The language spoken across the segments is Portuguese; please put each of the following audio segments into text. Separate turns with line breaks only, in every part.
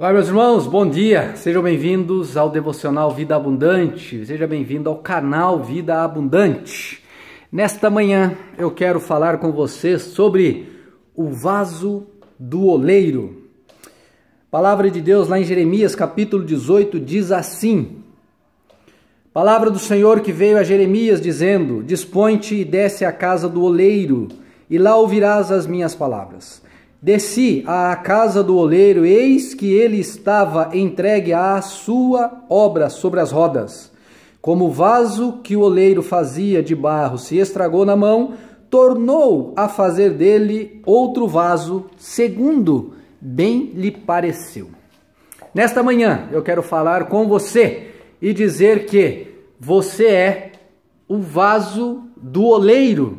Olá, meus irmãos, bom dia. Sejam bem-vindos ao devocional Vida Abundante. Seja bem-vindo ao canal Vida Abundante. Nesta manhã eu quero falar com vocês sobre o vaso do oleiro. A palavra de Deus lá em Jeremias, capítulo 18, diz assim: Palavra do Senhor que veio a Jeremias dizendo: Dispõe-te e desce à casa do oleiro, e lá ouvirás as minhas palavras. Desci à casa do oleiro, eis que ele estava entregue à sua obra sobre as rodas. Como o vaso que o oleiro fazia de barro se estragou na mão, tornou a fazer dele outro vaso, segundo bem lhe pareceu. Nesta manhã eu quero falar com você e dizer que você é o vaso do oleiro.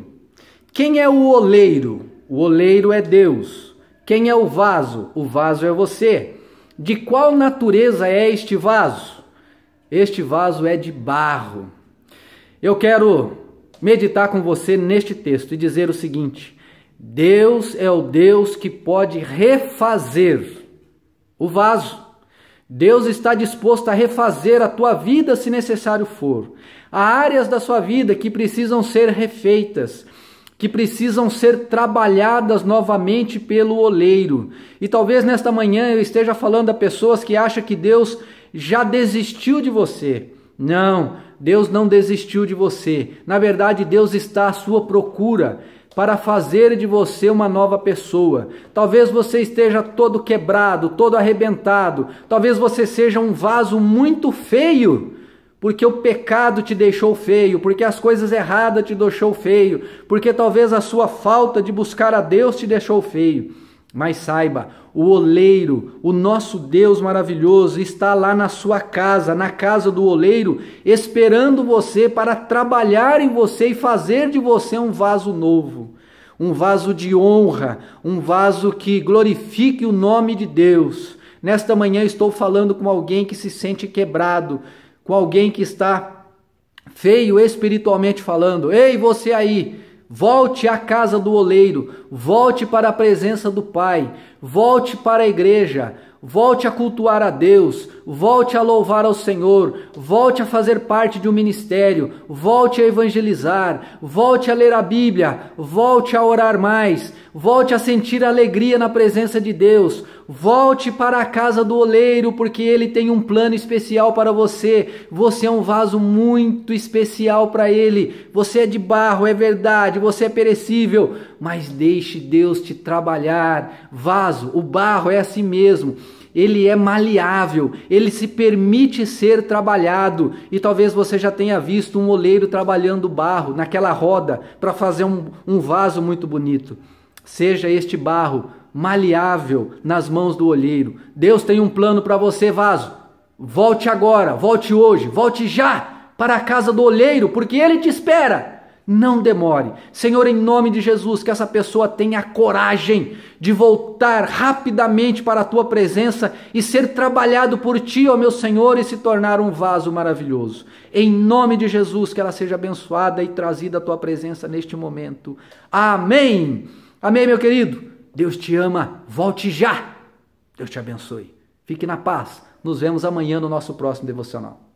Quem é o oleiro? O oleiro é Deus. Quem é o vaso? O vaso é você. De qual natureza é este vaso? Este vaso é de barro. Eu quero meditar com você neste texto e dizer o seguinte: Deus é o Deus que pode refazer o vaso. Deus está disposto a refazer a tua vida se necessário for. Há áreas da sua vida que precisam ser refeitas que precisam ser trabalhadas novamente pelo oleiro. E talvez nesta manhã eu esteja falando a pessoas que acham que Deus já desistiu de você. Não, Deus não desistiu de você. Na verdade, Deus está à sua procura para fazer de você uma nova pessoa. Talvez você esteja todo quebrado, todo arrebentado. Talvez você seja um vaso muito feio porque o pecado te deixou feio, porque as coisas erradas te deixou feio, porque talvez a sua falta de buscar a Deus te deixou feio. Mas saiba, o oleiro, o nosso Deus maravilhoso, está lá na sua casa, na casa do oleiro, esperando você para trabalhar em você e fazer de você um vaso novo, um vaso de honra, um vaso que glorifique o nome de Deus. Nesta manhã estou falando com alguém que se sente quebrado, com alguém que está feio espiritualmente falando. Ei, você aí, volte à casa do oleiro, volte para a presença do Pai, volte para a igreja, volte a cultuar a Deus, volte a louvar ao Senhor, volte a fazer parte de um ministério, volte a evangelizar, volte a ler a Bíblia, volte a orar mais, volte a sentir alegria na presença de Deus, volte para a casa do oleiro, porque ele tem um plano especial para você. Você é um vaso muito especial para ele. Você é de barro, é verdade, você é perecível, mas deixe Deus te trabalhar. Vá vaso, o barro é assim mesmo. Ele é maleável, ele se permite ser trabalhado. E talvez você já tenha visto um oleiro trabalhando barro naquela roda para fazer um, um vaso muito bonito. Seja este barro maleável nas mãos do olheiro. Deus tem um plano para você, vaso. Volte agora, volte hoje, volte já para a casa do olheiro, porque ele te espera. Não demore. Senhor, em nome de Jesus, que essa pessoa tenha coragem de voltar rapidamente para a tua presença e ser trabalhado por ti, ó meu Senhor, e se tornar um vaso maravilhoso. Em nome de Jesus, que ela seja abençoada e trazida à tua presença neste momento. Amém. Amém, meu querido. Deus te ama. Volte já. Deus te abençoe. Fique na paz. Nos vemos amanhã no nosso próximo devocional.